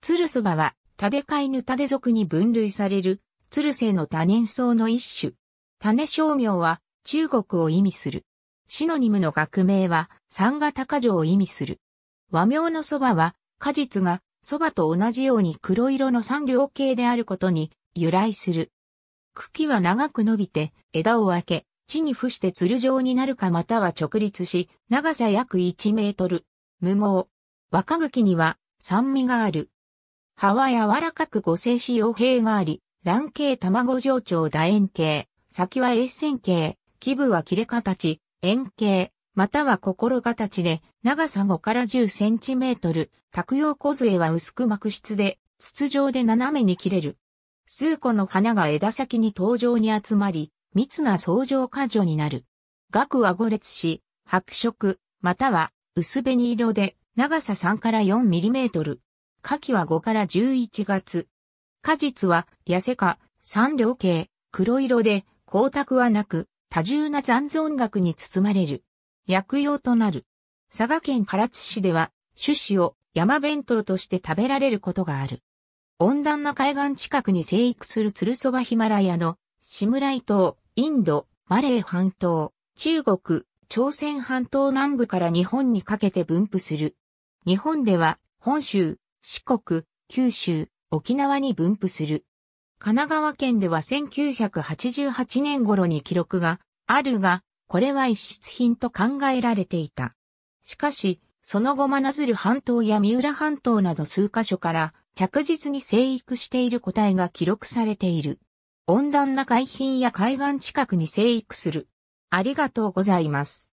鶴るそばは、タデカイヌタデ属に分類される、鶴るの多年草の一種。種商名は、中国を意味する。シノニムの学名は、三型果城を意味する。和名のそばは、果実が、そばと同じように黒色の三両形であることに、由来する。茎は長く伸びて、枝を分け、地に伏して鶴状になるかまたは直立し、長さ約1メートル。無毛。若茎には、酸味がある。葉は柔らかく五星子葉柄があり、卵形卵状長楕円形、先は栄線形、基部は切れ形、円形、または心形で、長さ5から10センチメートル、卓用梢は薄く膜質で、筒状で斜めに切れる。数個の花が枝先に頭上に集まり、密な相乗果樹になる。額は五列し、白色、または薄紅色で、長さ3から4ミリメートル、夏季は5から11月。果実は、痩せか、三両系、黒色で、光沢はなく、多重な残存額に包まれる。薬用となる。佐賀県唐津市では、種子を山弁当として食べられることがある。温暖な海岸近くに生育する鶴そばヒマラヤの、シムライ島、インド、マレー半島、中国、朝鮮半島南部から日本にかけて分布する。日本では、本州、四国、九州、沖縄に分布する。神奈川県では1988年頃に記録があるが、これは一室品と考えられていた。しかし、その後真鶴半島や三浦半島など数箇所から着実に生育している個体が記録されている。温暖な海浜や海岸近くに生育する。ありがとうございます。